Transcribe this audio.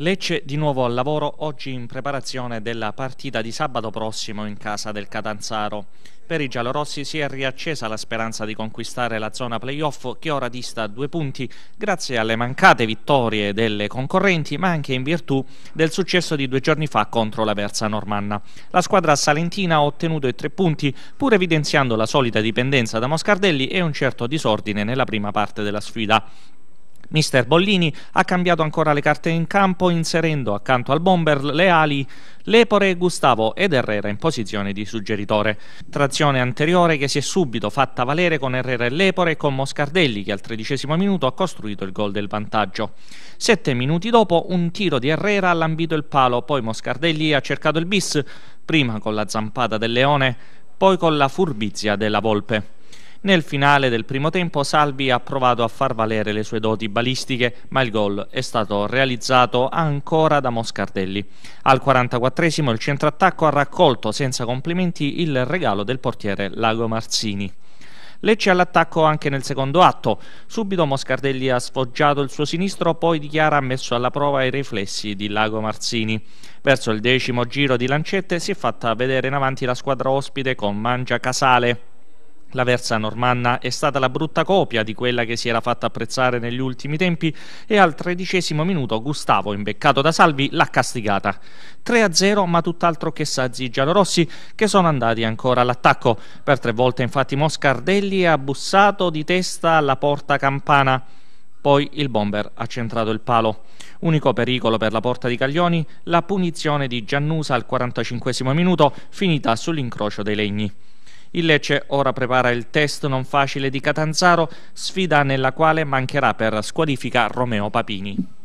Lecce di nuovo al lavoro oggi in preparazione della partita di sabato prossimo in casa del Catanzaro. Per i giallorossi si è riaccesa la speranza di conquistare la zona playoff che ora dista due punti grazie alle mancate vittorie delle concorrenti ma anche in virtù del successo di due giorni fa contro la Versa Normanna. La squadra salentina ha ottenuto i tre punti pur evidenziando la solita dipendenza da Moscardelli e un certo disordine nella prima parte della sfida. Mister Bollini ha cambiato ancora le carte in campo inserendo accanto al bomber le ali Lepore, Gustavo ed Herrera in posizione di suggeritore. Trazione anteriore che si è subito fatta valere con Herrera e Lepore e con Moscardelli che al tredicesimo minuto ha costruito il gol del vantaggio. Sette minuti dopo un tiro di Herrera ha lambito il palo, poi Moscardelli ha cercato il bis, prima con la zampata del leone, poi con la furbizia della volpe. Nel finale del primo tempo Salvi ha provato a far valere le sue doti balistiche, ma il gol è stato realizzato ancora da Moscardelli. Al 44esimo il centrattacco ha raccolto senza complimenti il regalo del portiere Lago Marzini. Lecce all'attacco anche nel secondo atto. Subito Moscardelli ha sfoggiato il suo sinistro, poi Dichiara ha messo alla prova i riflessi di Lago Marzini. Verso il decimo giro di lancette si è fatta vedere in avanti la squadra ospite con Mangia Casale. La Versa normanna è stata la brutta copia di quella che si era fatta apprezzare negli ultimi tempi e al tredicesimo minuto Gustavo, imbeccato da Salvi, l'ha castigata. 3-0 ma tutt'altro che saggi giallorossi che sono andati ancora all'attacco. Per tre volte infatti Moscardelli ha bussato di testa alla porta campana. Poi il bomber ha centrato il palo. Unico pericolo per la porta di Caglioni, la punizione di Giannusa al 45 minuto finita sull'incrocio dei legni. Il Lecce ora prepara il test non facile di Catanzaro, sfida nella quale mancherà per squalifica Romeo Papini.